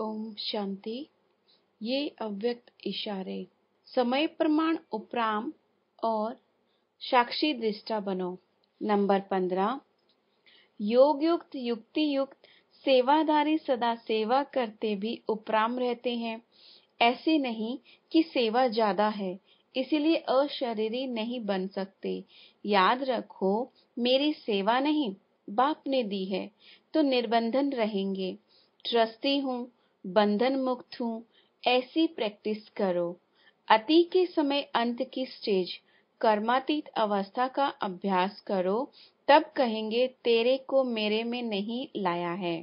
ओम शांति ये अव्यक्त इशारे समय प्रमाण उपराम और साक्षी दृष्टा बनो नंबर पंद्रह योग युक्त युक्ति युक्त सेवाधारी सदा सेवा करते भी उपराम रहते हैं ऐसे नहीं कि सेवा ज्यादा है इसलिए अशरीरी नहीं बन सकते याद रखो मेरी सेवा नहीं बाप ने दी है तो निर्बंधन रहेंगे ट्रस्टी हूँ बंधन मुक्त हूँ ऐसी प्रैक्टिस करो अति के समय अंत की स्टेज कर्मातीत अवस्था का अभ्यास करो तब कहेंगे तेरे को मेरे में नहीं लाया है